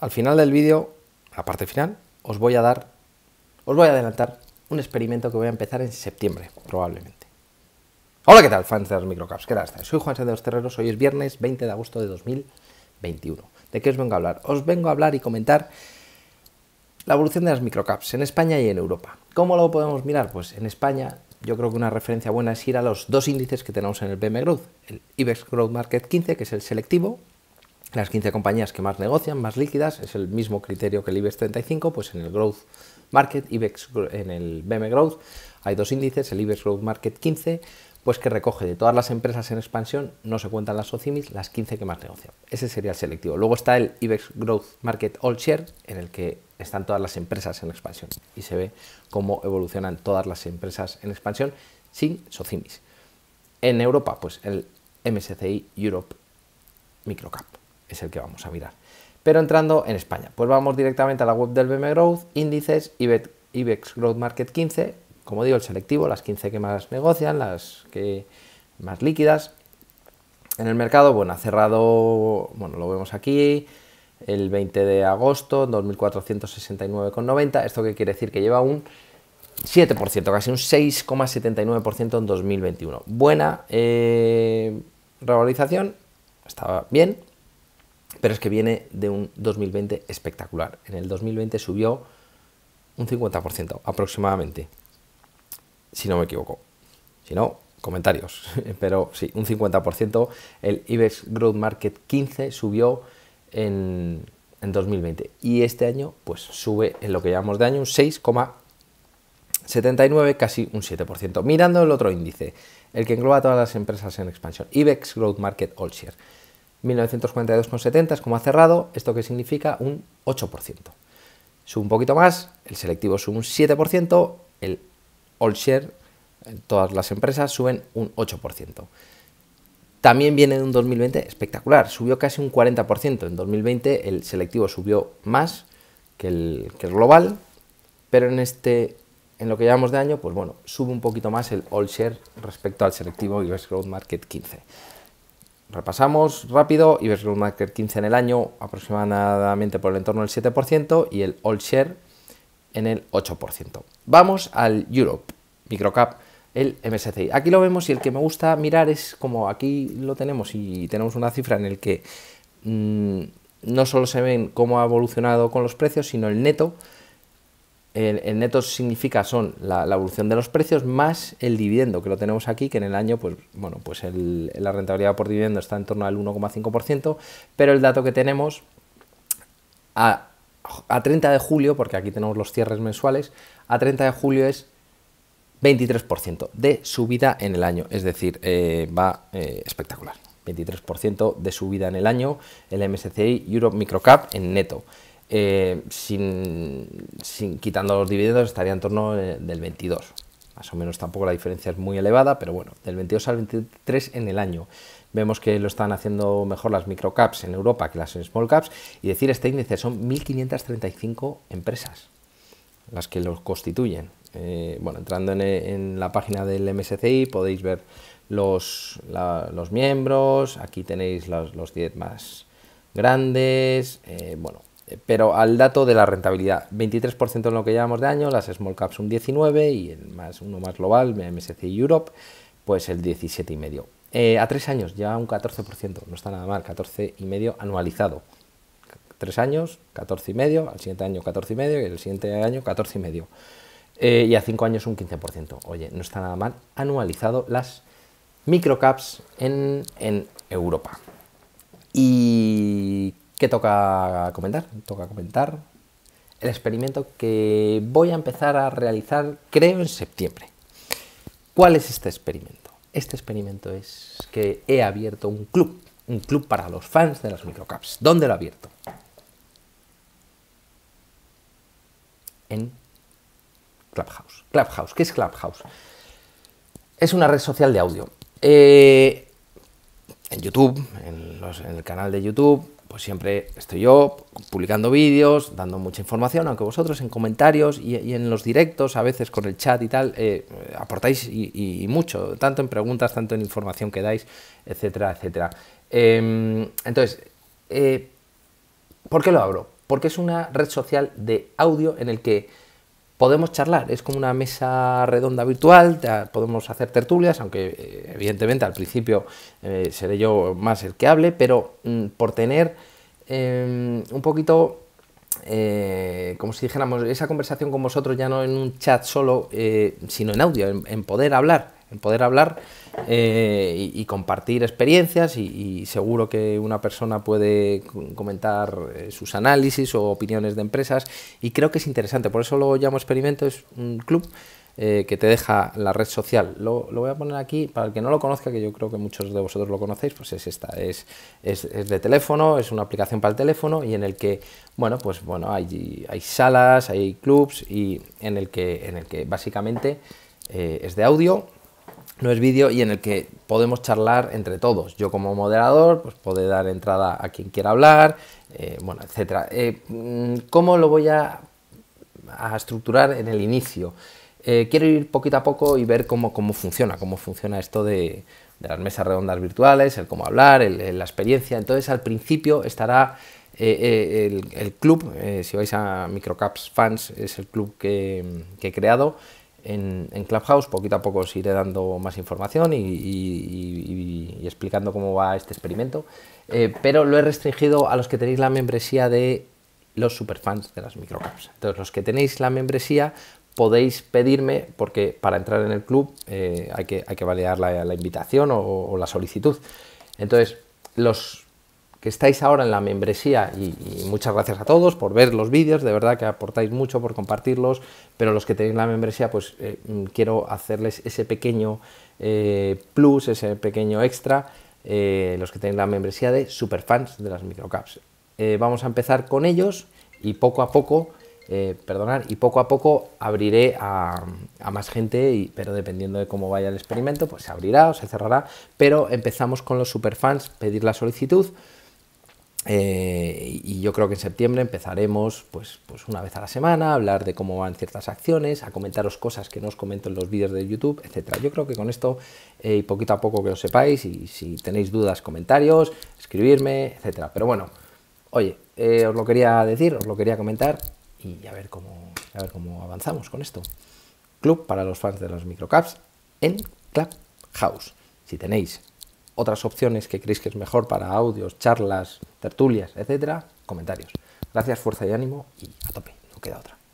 al final del vídeo, la parte final, os voy a dar, os voy a adelantar un experimento que voy a empezar en septiembre, probablemente. Hola, ¿qué tal, fans de las microcaps? ¿Qué tal Soy Juan Sánchez Terreros, hoy es viernes 20 de agosto de 2021. ¿De qué os vengo a hablar? Os vengo a hablar y comentar la evolución de las microcaps en España y en Europa. ¿Cómo lo podemos mirar? Pues en España yo creo que una referencia buena es ir a los dos índices que tenemos en el BM Growth, el IBEX Growth Market 15, que es el selectivo, las 15 compañías que más negocian, más líquidas, es el mismo criterio que el IBEX 35, pues en el Growth Market, IBEX, en el BM Growth, hay dos índices, el IBEX Growth Market 15, pues que recoge de todas las empresas en expansión, no se cuentan las SOCIMIS, las 15 que más negocian. Ese sería el selectivo. Luego está el IBEX Growth Market All Share, en el que están todas las empresas en expansión y se ve cómo evolucionan todas las empresas en expansión sin SOCIMIS. En Europa, pues el MSCI Europe Microcap es el que vamos a mirar. Pero entrando en España, pues vamos directamente a la web del BM Growth, índices, IBEX, Growth Market 15, como digo, el selectivo, las 15 que más negocian, las que más líquidas. En el mercado, bueno, ha cerrado, bueno, lo vemos aquí, el 20 de agosto, 2.469,90. ¿Esto qué quiere decir? Que lleva un 7%, casi un 6,79% en 2021. Buena eh, revalorización, estaba bien, pero es que viene de un 2020 espectacular. En el 2020 subió un 50% aproximadamente, si no me equivoco. Si no, comentarios, pero sí, un 50%. El IBEX Growth Market 15 subió en, en 2020 y este año pues sube en lo que llamamos de año un 6,79, casi un 7%. Mirando el otro índice, el que engloba todas las empresas en expansión, IBEX Growth Market All Share 1942,70 es como ha cerrado, esto que significa un 8%. Sube un poquito más, el selectivo sube un 7%, el all share, eh, todas las empresas suben un 8%. También viene de un 2020 espectacular, subió casi un 40%. En 2020 el selectivo subió más que el, global, pero en este en lo que llevamos de año, pues bueno, sube un poquito más el all share respecto al selectivo US Growth Market 15. Repasamos rápido, y que el Market 15 en el año, aproximadamente por el entorno del 7% y el All Share en el 8%. Vamos al Europe, Microcap, el MSCI. Aquí lo vemos y el que me gusta mirar es como aquí lo tenemos y tenemos una cifra en el que mm, no solo se ven cómo ha evolucionado con los precios, sino el neto el, neto significa son la, evolución de los precios más el dividendo que lo tenemos aquí, que en el año, pues bueno, pues la rentabilidad por dividendo está en torno al 1,5%, pero el dato que tenemos a, 30 de julio, porque aquí tenemos los cierres mensuales, a 30 de julio es 23% de subida en el año, es decir, eh, va eh, espectacular. 23% de subida en el año, el MSCI Europe Microcap en neto. Eh, sin, quitando los dividendos estaría en torno eh, del 22. Más o menos tampoco la diferencia es muy elevada, pero bueno, del 22 al 23 en el año. Vemos que lo están haciendo mejor las microcaps en Europa que las small caps. Y decir este índice son 1.535 empresas las que lo constituyen. Eh, bueno, entrando en, la página del MSCI podéis ver los, los miembros, aquí tenéis los, 10 más grandes, bueno, pero al dato de la rentabilidad, 23% en lo que llevamos de año, las small caps un 19 y el más, uno más global, msc Europe, pues el 17,5. Eh, a tres años ya un 14%, no está nada mal, 14,5 anualizado. Tres años, 14,5, al siguiente año 14,5 y el siguiente año 14,5. Eh, y a cinco años un 15%. Oye, no está nada mal anualizado las microcaps en, en Europa. Y ¿Qué toca comentar? Toca comentar el experimento que voy a empezar a realizar, creo, en septiembre. ¿Cuál es este experimento? Este experimento es que he abierto un club, un club para los fans de las microcaps. ¿Dónde lo he abierto? En Clubhouse. Clubhouse, ¿qué es Clubhouse? Es una red social de audio. Eh, en YouTube, en, el canal de YouTube, pues siempre estoy yo publicando vídeos, dando mucha información, aunque vosotros en comentarios y, en los directos, a veces con el chat y tal, eh, aportáis y, mucho, tanto en preguntas, tanto en información que dais, etcétera, etcétera. Em, entonces, eh, ¿por qué lo abro? Porque es una red social de audio en el que podemos charlar, es como una mesa redonda virtual, podemos hacer tertulias, aunque eh, evidentemente al principio eh, seré yo más el que hable, pero mm, por tener em, un poquito, eh, como si dijéramos, esa conversación con vosotros ya no en un chat solo, sino en audio, en poder hablar, en poder hablar eh, y, compartir experiencias y, seguro que una persona puede comentar eh, sus análisis o opiniones de empresas y creo que es interesante, por eso lo llamo experimento, es un club eh, que te deja la red social. Lo, voy a poner aquí, para el que no lo conozca, que yo creo que muchos de vosotros lo conocéis, pues es esta, es, es, de teléfono, es una aplicación para el teléfono y en el que, bueno, pues bueno, hay, hay salas, hay clubs y en el que, en el que básicamente es de audio, no es vídeo y en el que podemos charlar entre todos. Yo como moderador, pues dar entrada a quien quiera hablar, eh, bueno, etcétera. Eh, mm, ¿Cómo lo voy a, estructurar en el inicio? Eh, quiero ir poquito a poco y ver cómo, funciona, cómo funciona esto de, las mesas redondas virtuales, el cómo hablar, la experiencia. Entonces al principio estará el, club, si vais a Microcaps Fans, es el club que he creado, en, Clubhouse. Poquito a poco os iré dando más información y, explicando cómo va este experimento. Eh, pero lo he restringido a los que tenéis la membresía de los superfans de las microclubs. Entonces, los que tenéis la membresía podéis pedirme, porque para entrar en el club eh, hay, que, hay que validar la, invitación o la solicitud. Entonces, los estáis ahora en la membresía y, muchas gracias a todos por ver los vídeos, de verdad que aportáis mucho por compartirlos, pero los que tenéis la membresía, pues eh, quiero hacerles ese pequeño eh, plus, ese pequeño extra, eh, los que tenéis la membresía de superfans de las microcaps. vamos a empezar con ellos y poco a poco, perdonar, y poco a poco abriré a, más gente, pero dependiendo de cómo vaya el experimento, pues se abrirá o se cerrará, pero empezamos con los superfans, pedir la solicitud. Eh, y yo creo que en septiembre empezaremos, pues, pues una vez a la semana, a hablar de cómo van ciertas acciones, a comentaros cosas que no os comento en los vídeos de YouTube, etcétera. Yo creo que con esto, eh, y poquito a poco que lo sepáis, y si tenéis dudas, comentarios, escribirme, etcétera. Pero bueno, oye, eh, os lo quería decir, os lo quería comentar, y a ver cómo, a ver cómo avanzamos con esto. Club para los fans de los microcaps en House Si tenéis otras opciones que creéis que es mejor para audios, charlas, tertulias, etcétera, comentarios. Gracias, fuerza y ánimo y a tope, no queda otra.